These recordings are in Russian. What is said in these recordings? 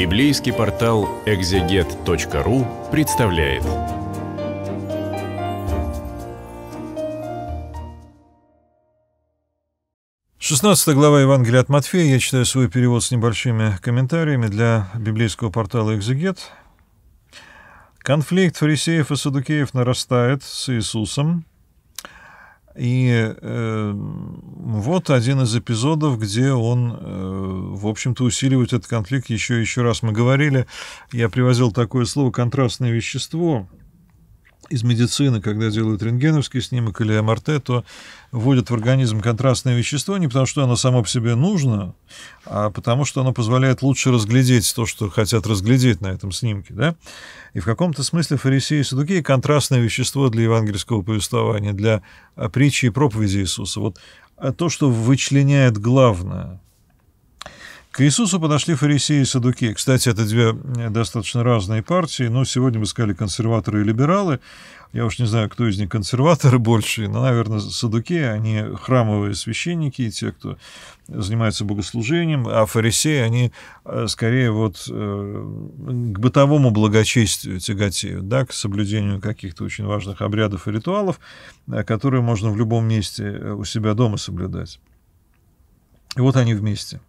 Библейский портал экзегет.ру представляет. Шестнадцатая глава Евангелия от Матфея. Я читаю свой перевод с небольшими комментариями для библейского портала «Экзегет». Конфликт фарисеев и садукеев нарастает с Иисусом. И э, вот один из эпизодов, где он, э, в общем-то, усиливает этот конфликт еще еще раз. Мы говорили, я привозил такое слово «контрастное вещество», из медицины, когда делают рентгеновский снимок или МРТ, то вводят в организм контрастное вещество не потому, что оно само по себе нужно, а потому, что оно позволяет лучше разглядеть то, что хотят разглядеть на этом снимке. Да? И в каком-то смысле фарисеи и садукеи – контрастное вещество для евангельского повествования, для а, притчи и проповеди Иисуса. Вот а то, что вычленяет главное – к Иисусу подошли фарисеи и садуки. Кстати, это две достаточно разные партии, но сегодня мы сказали консерваторы и либералы. Я уж не знаю, кто из них консерваторы больше, но, наверное, садуки, они храмовые священники и те, кто занимается богослужением, а фарисеи, они э, скорее вот э, к бытовому благочестию тяготеют, да, к соблюдению каких-то очень важных обрядов и ритуалов, э, которые можно в любом месте у себя дома соблюдать. И вот они вместе –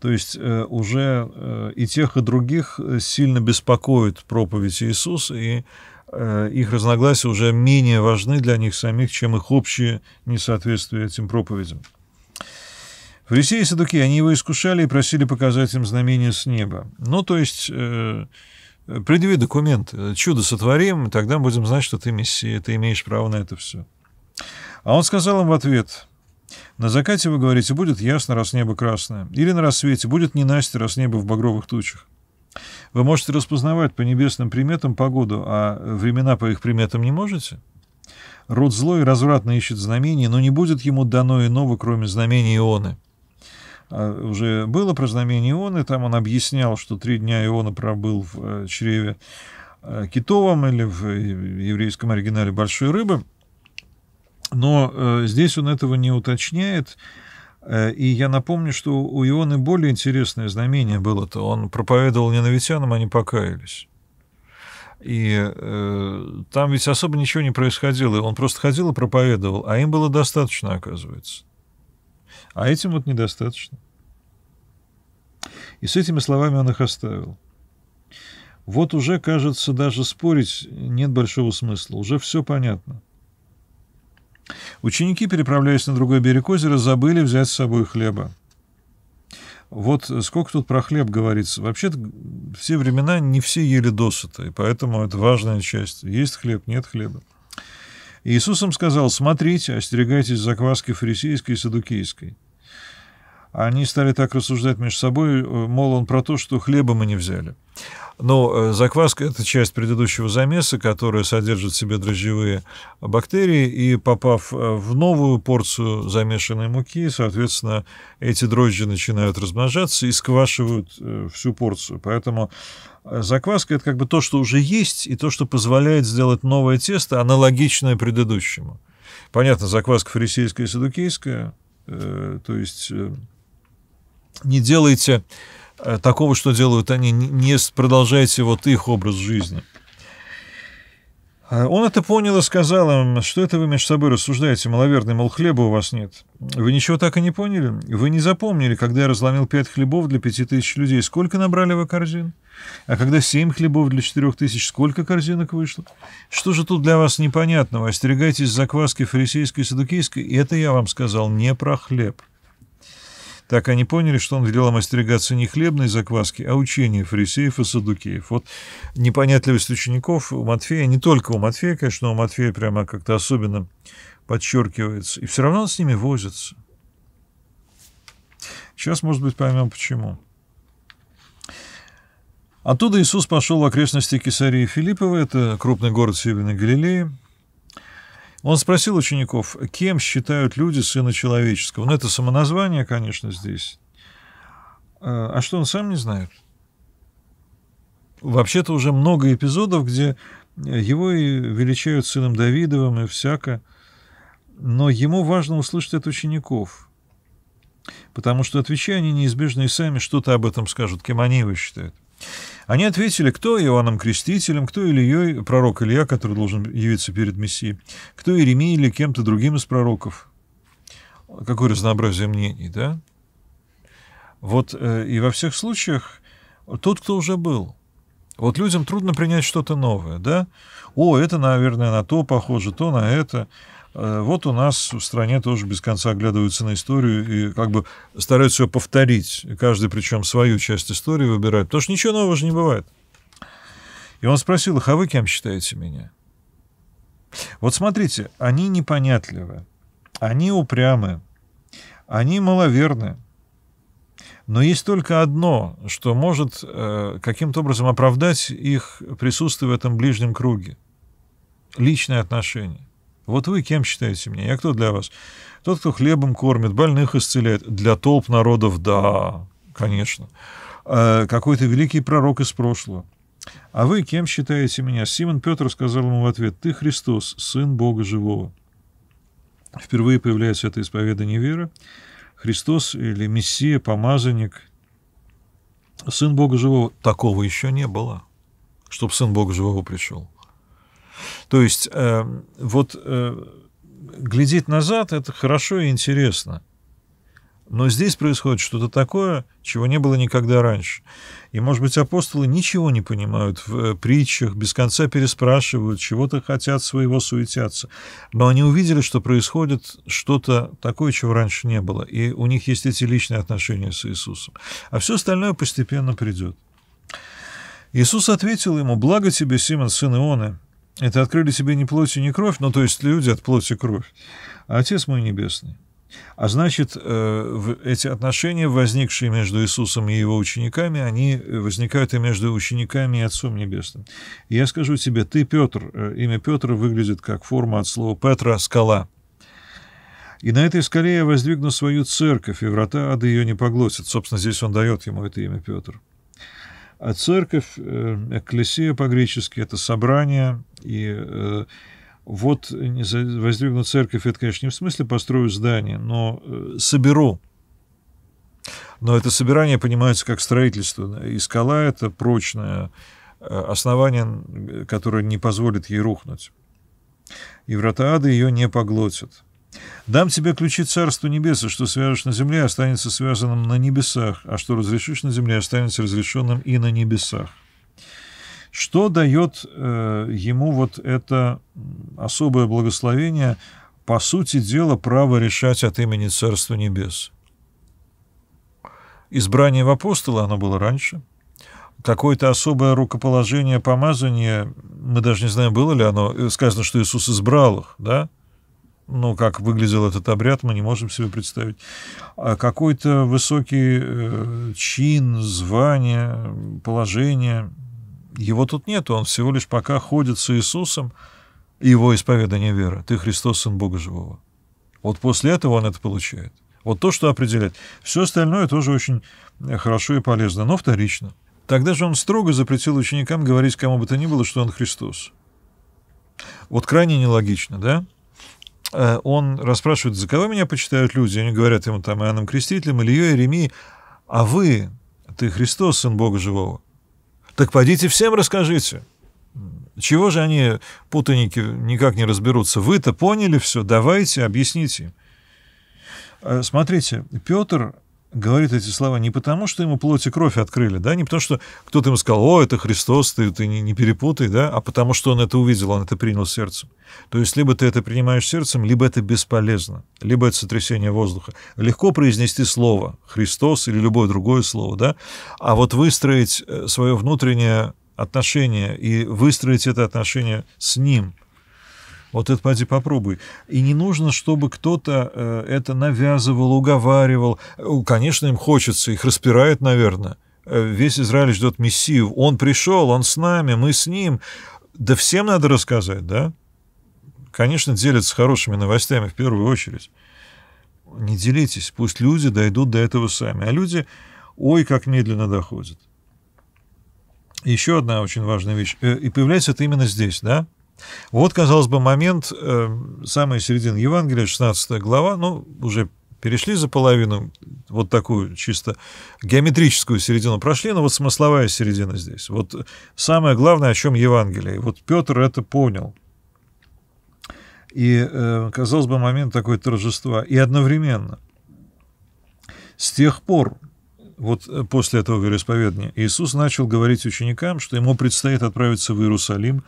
то есть э, уже э, и тех, и других э, сильно беспокоит проповедь Иисуса, и их разногласия уже менее важны для них самих, чем их общее несоответствие этим проповедям. Фарисеи и садуки, они его искушали и просили показать им знамение с неба. Ну, то есть, э, предъяви документ, чудо сотворим, и тогда будем знать, что ты мессия, ты имеешь право на это все. А он сказал им в ответ, на закате, вы говорите, будет ясно, раз небо красное. Или на рассвете будет ненастье, раз небо в багровых тучах. Вы можете распознавать по небесным приметам погоду, а времена по их приметам не можете? Род злой развратно ищет знамения, но не будет ему дано иного, кроме знамений Ионы. А уже было про знамение Ионы, там он объяснял, что три дня Иона пробыл в э, чреве э, китовом или в э, еврейском оригинале большой рыбы – но э, здесь он этого не уточняет. Э, и я напомню, что у Ионы более интересное знамение было-то. Он проповедовал ненавистянам, они покаялись. И э, там ведь особо ничего не происходило. Он просто ходил и проповедовал, а им было достаточно, оказывается. А этим вот недостаточно. И с этими словами он их оставил. Вот уже, кажется, даже спорить нет большого смысла. Уже все понятно. Ученики, переправляясь на другой берег озера, забыли взять с собой хлеба. Вот сколько тут про хлеб говорится. Вообще-то все времена не все ели досыта, и поэтому это важная часть. Есть хлеб, нет хлеба. Иисусом сказал, смотрите, остерегайтесь закваски фарисейской и садукейской. Они стали так рассуждать между собой, э, мол, он про то, что хлеба мы не взяли. Но ну, э, закваска – это часть предыдущего замеса, которая содержит в себе дрожжевые бактерии, и попав э, в новую порцию замешанной муки, соответственно, эти дрожжи начинают размножаться и сквашивают э, всю порцию. Поэтому закваска – это как бы то, что уже есть, и то, что позволяет сделать новое тесто, аналогичное предыдущему. Понятно, закваска фарисейская и садукейская, то есть не делайте Э, такого, что делают они, не продолжайте вот их образ жизни. Э, он это понял и сказал им, что это вы между собой рассуждаете, маловерный, мол, хлеба у вас нет. Вы ничего так и не поняли? Вы не запомнили, когда я разломил пять хлебов для пяти тысяч людей, сколько набрали вы корзин? А когда семь хлебов для четырех тысяч, сколько корзинок вышло? Что же тут для вас непонятного? Остерегайтесь закваски фарисейской и садукейской, это я вам сказал не про хлеб. Так они поняли, что он велел им остерегаться не хлебной закваски, а учения фарисеев и садукеев. Вот непонятливость учеников у Матфея, не только у Матфея, конечно, у Матфея прямо как-то особенно подчеркивается. И все равно он с ними возится. Сейчас, может быть, поймем, почему. Оттуда Иисус пошел в окрестности Кесарии Филиппова, это крупный город Северной Галилеи, он спросил учеников, кем считают люди сына человеческого. Ну, это самоназвание, конечно, здесь. А, а что, он сам не знает? Вообще-то уже много эпизодов, где его и величают сыном Давидовым и всяко. Но ему важно услышать от учеников. Потому что, отвечая, они неизбежно и сами что-то об этом скажут, кем они его считают. Они ответили, кто Иоанном Крестителем, кто Ильей, пророк Илья, который должен явиться перед Мессией, кто Иеремия или кем-то другим из пророков. Какое разнообразие мнений, да? Вот э, и во всех случаях тот, кто уже был. Вот людям трудно принять что-то новое, да? О, это, наверное, на то похоже, то на это. Э, вот у нас в стране тоже без конца оглядываются на историю и как бы стараются ее повторить. Каждый, причем, свою часть истории выбирает. Потому что ничего нового же не бывает. И он спросил их, а вы кем считаете меня? Вот смотрите, они непонятливы, они упрямы, они маловерны. Но есть только одно, что может э, каким-то образом оправдать их присутствие в этом ближнем круге. Личные отношения. Вот вы кем считаете меня? Я кто для вас? Тот, кто хлебом кормит, больных исцеляет. Для толп народов, да, конечно. Э, какой-то великий пророк из прошлого. А вы кем считаете меня? Симон Петр сказал ему в ответ, ты Христос, Сын Бога Живого. Впервые появляется это исповедание веры. Христос или Мессия, помазанник, Сын Бога Живого. Такого еще не было, чтобы Сын Бога Живого пришел. То есть э, вот э, глядеть назад это хорошо и интересно. Но здесь происходит что-то такое, чего не было никогда раньше. И, может быть, апостолы ничего не понимают в э, притчах, без конца переспрашивают, чего-то хотят своего суетятся. Но они увидели, что происходит что-то такое, чего раньше не было. И у них есть эти личные отношения с Иисусом. А все остальное постепенно придет. Иисус ответил ему, «Благо тебе, Симон, сын Ионы, это открыли себе не плоть и не кровь, ну, то есть люди от плоти и кровь, а Отец мой Небесный. А значит, э, эти отношения, возникшие между Иисусом и его учениками, они э, возникают и между учениками и Отцом Небесным. я скажу тебе, ты Петр, э, имя Петра выглядит как форма от слова Петра – скала. И на этой скале я воздвигну свою церковь, и врата ада ее не поглотят. Собственно, здесь он дает ему это имя Петр. А церковь, э, экклесия по-гречески, это собрание, и э, вот воздвигну церковь, это, конечно, не в смысле построю здание, но э, соберу. Но это собирание понимается как строительство, и скала — это прочное основание, которое не позволит ей рухнуть. И врата ада ее не поглотят. Дам тебе ключи Царства Небеса, что свяжешь на земле, останется связанным на небесах, а что разрешишь на земле, останется разрешенным и на небесах. Что дает э, ему вот это особое благословение, по сути дела, право решать от имени Царства Небес? Избрание в апостола, оно было раньше. Какое-то особое рукоположение, помазание, мы даже не знаем, было ли оно, э, сказано, что Иисус избрал их, да, ну, как выглядел этот обряд, мы не можем себе представить. А какой-то высокий э, чин, звание, положение, его тут нет, он всего лишь пока ходит с Иисусом, его исповедание веры. Ты Христос, Сын Бога Живого. Вот после этого он это получает. Вот то, что определяет. Все остальное тоже очень э, хорошо и полезно, но вторично. Тогда же он строго запретил ученикам говорить кому бы то ни было, что он Христос. Вот крайне нелогично, да? Э, он расспрашивает, за кого меня почитают люди. Они говорят ему там Иоанном Крестителем, Ильей, Иеремией. А вы, ты Христос, Сын Бога Живого. Так пойдите всем расскажите. Чего же они, путаники, никак не разберутся? Вы-то поняли все, давайте, объясните. Э, смотрите, Петр говорит эти слова не потому, что ему плоть и кровь открыли, да, не потому, что кто-то ему сказал, о, это Христос, ты, ты не, не перепутай, да, а потому, что он это увидел, он это принял сердцем. То есть, либо ты это принимаешь сердцем, либо это бесполезно, либо это сотрясение воздуха. Легко произнести слово «Христос» или любое другое слово, да, а вот выстроить э, свое внутреннее отношение и выстроить это отношение с Ним – вот это поди попробуй. И не нужно, чтобы кто-то э, это навязывал, уговаривал. Э, конечно, им хочется, их распирает, наверное. Э, весь Израиль ждет Мессию. Он пришел, он с нами, мы с ним. Да всем надо рассказать, да? Конечно, делятся хорошими новостями в первую очередь. Не делитесь, пусть люди дойдут до этого сами. А люди, ой, как медленно доходят. Еще одна очень важная вещь. И появляется это именно здесь, да? Вот, казалось бы, момент, э, самая середина Евангелия, 16 глава, ну, уже перешли за половину, вот такую чисто геометрическую середину прошли, но вот смысловая середина здесь. Вот самое главное, о чем Евангелие. вот Петр это понял. И, э, казалось бы, момент такой торжества. И одновременно с тех пор, вот э, после этого вероисповедания, Иисус начал говорить ученикам, что ему предстоит отправиться в Иерусалим,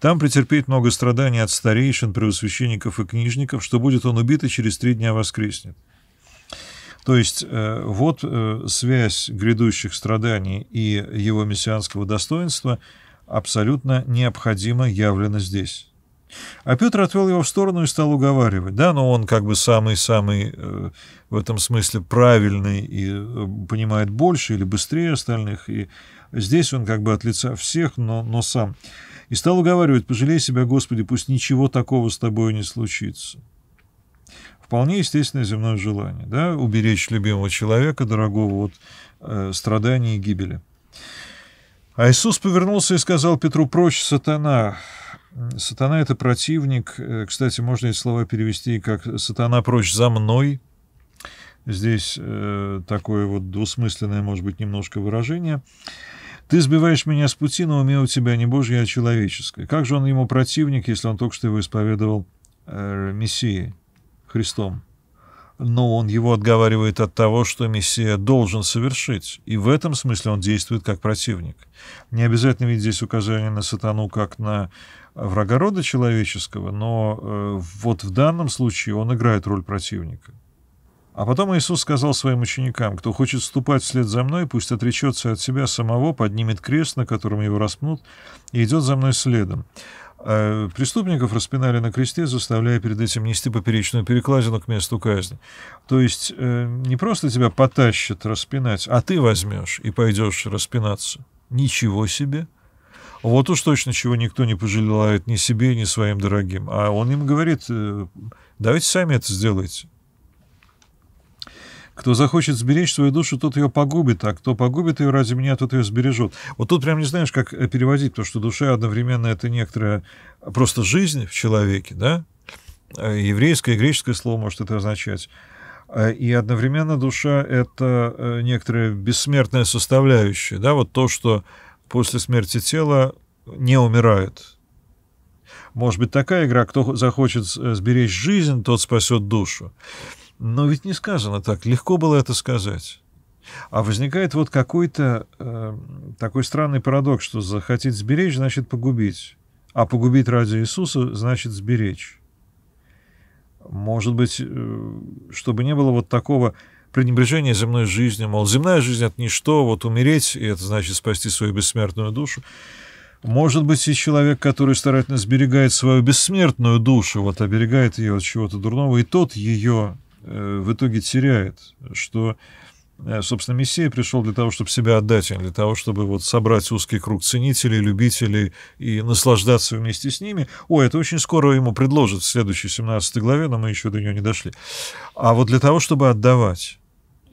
там претерпеть много страданий от старейшин, преосвященников и книжников, что будет он убит и через три дня воскреснет. То есть э, вот э, связь грядущих страданий и его мессианского достоинства абсолютно необходимо явлена здесь. А Петр отвел его в сторону и стал уговаривать. Да, но он как бы самый-самый э, в этом смысле правильный и э, понимает больше или быстрее остальных. И здесь он как бы от лица всех, но, но сам и стал уговаривать, пожалей себя, Господи, пусть ничего такого с тобой не случится. Вполне естественное земное желание, да, уберечь любимого человека, дорогого от э, страданий и гибели. А Иисус повернулся и сказал Петру, прочь, сатана. Сатана — это противник. Э, кстати, можно эти слова перевести как «сатана, прочь за мной». Здесь э, такое вот двусмысленное, может быть, немножко выражение. Ты сбиваешь меня с пути, но уме у тебя не божье, а человеческое. Как же он ему противник, если он только что его исповедовал э, Мессией, Христом? Но он его отговаривает от того, что Мессия должен совершить, и в этом смысле он действует как противник. Не обязательно ведь здесь указание на сатану как на врага рода человеческого, но э, вот в данном случае он играет роль противника. А потом Иисус сказал своим ученикам, «Кто хочет ступать вслед за мной, пусть отречется от себя самого, поднимет крест, на котором его распнут, и идет за мной следом». Э, преступников распинали на кресте, заставляя перед этим нести поперечную перекладину к месту казни. То есть э, не просто тебя потащат распинать, а ты возьмешь и пойдешь распинаться. Ничего себе! Вот уж точно чего никто не пожелает ни себе, ни своим дорогим. А он им говорит, «Э, давайте сами это сделайте. Кто захочет сберечь свою душу, тот ее погубит, а кто погубит ее ради меня, тот ее сбережет. Вот тут прям не знаешь, как э, переводить, потому что душа одновременно это некоторая просто жизнь в человеке, да? Э, еврейское и греческое слово может это означать. Э, и одновременно душа — это некоторая бессмертная составляющая, да, вот то, что после смерти тела не умирает. Может быть, такая игра, кто захочет сберечь жизнь, тот спасет душу. Но ведь не сказано так, легко было это сказать. А возникает вот какой-то э, такой странный парадокс, что захотеть сберечь, значит погубить. А погубить ради Иисуса, значит сберечь. Может быть, э, чтобы не было вот такого пренебрежения земной жизнью, мол, земная жизнь — это ничто, вот умереть, и это значит спасти свою бессмертную душу. Может быть, и человек, который старательно сберегает свою бессмертную душу, вот оберегает ее от чего-то дурного, и тот ее Э, в итоге теряет, что, э, собственно, Мессия пришел для того, чтобы себя отдать, а для того, чтобы вот собрать узкий круг ценителей, любителей и наслаждаться вместе с ними. О, это очень скоро ему предложат в следующей 17 главе, но мы еще до нее не дошли. А вот для того, чтобы отдавать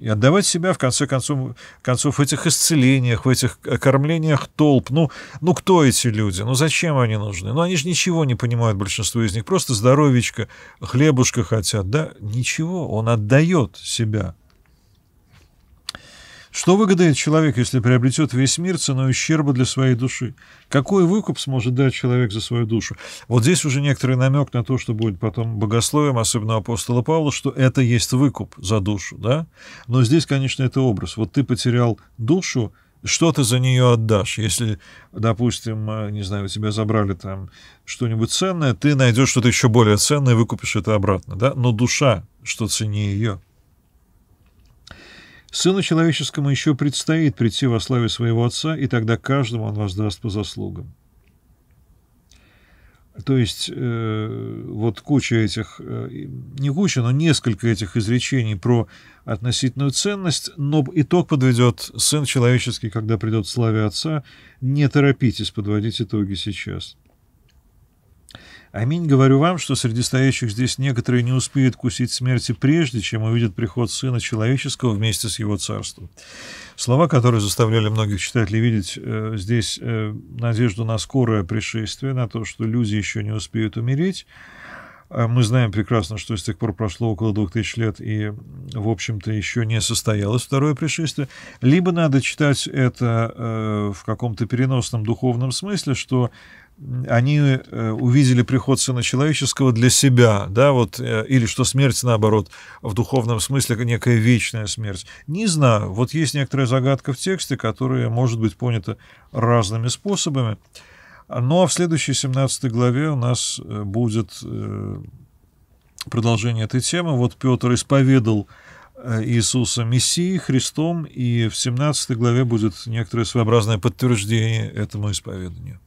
и отдавать себя, в конце концов, концов в этих исцелениях, в этих кормлениях толп. Ну, ну, кто эти люди? Ну, зачем они нужны? Ну, они же ничего не понимают, большинство из них. Просто здоровечко, хлебушка хотят, да? Ничего, он отдает себя. Что выгодает человек, если приобретет весь мир ценой ущерба для своей души? Какой выкуп сможет дать человек за свою душу? Вот здесь уже некоторый намек на то, что будет потом богословием, особенно апостола Павла, что это есть выкуп за душу, да? Но здесь, конечно, это образ. Вот ты потерял душу, что ты за нее отдашь? Если, допустим, э, не знаю, у тебя забрали там что-нибудь ценное, ты найдешь что-то еще более ценное и выкупишь это обратно, да? Но душа, что цени ее? Сыну человеческому еще предстоит прийти во славе своего Отца, и тогда каждому он воздаст по заслугам. То есть э, вот куча этих, э, не куча, но несколько этих изречений про относительную ценность, но итог подведет Сын Человеческий, когда придет в славе Отца. Не торопитесь подводить итоги сейчас. Аминь, говорю вам, что среди стоящих здесь некоторые не успеют кусить смерти прежде, чем увидят приход Сына Человеческого вместе с Его Царством. Слова, которые заставляли многих читателей видеть э, здесь э, надежду на скорое пришествие, на то, что люди еще не успеют умереть. А мы знаем прекрасно, что с тех пор прошло около двух тысяч лет, и, в общем-то, еще не состоялось второе пришествие. Либо надо читать это э, в каком-то переносном духовном смысле, что они э, увидели приход Сына Человеческого для себя, да, вот, э, или что смерть, наоборот, в духовном смысле некая вечная смерть. Не знаю, вот есть некоторая загадка в тексте, которая может быть понята разными способами. Ну, а в следующей 17 главе у нас э, будет продолжение этой темы. Вот Петр исповедал Иисуса Мессии Христом, и в 17 главе будет некоторое своеобразное подтверждение этому исповеданию.